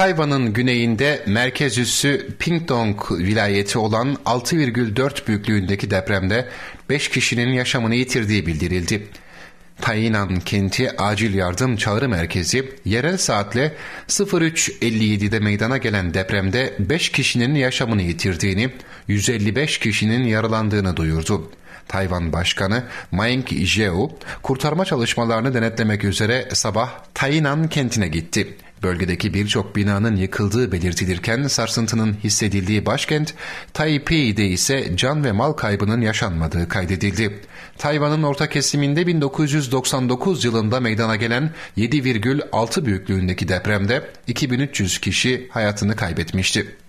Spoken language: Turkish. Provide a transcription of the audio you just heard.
Tayvan'ın güneyinde merkez üssü Pingdong vilayeti olan 6,4 büyüklüğündeki depremde 5 kişinin yaşamını yitirdiği bildirildi. Tayinan kenti acil yardım çağrı merkezi yerel saatle 03.57'de meydana gelen depremde 5 kişinin yaşamını yitirdiğini, 155 kişinin yaralandığını duyurdu. Tayvan Başkanı Maing Jeo, kurtarma çalışmalarını denetlemek üzere sabah Tainan kentine gitti. Bölgedeki birçok binanın yıkıldığı belirtilirken sarsıntının hissedildiği başkent Taipei'de ise can ve mal kaybının yaşanmadığı kaydedildi. Tayvan'ın orta kesiminde 1999 yılında meydana gelen 7,6 büyüklüğündeki depremde 2300 kişi hayatını kaybetmişti.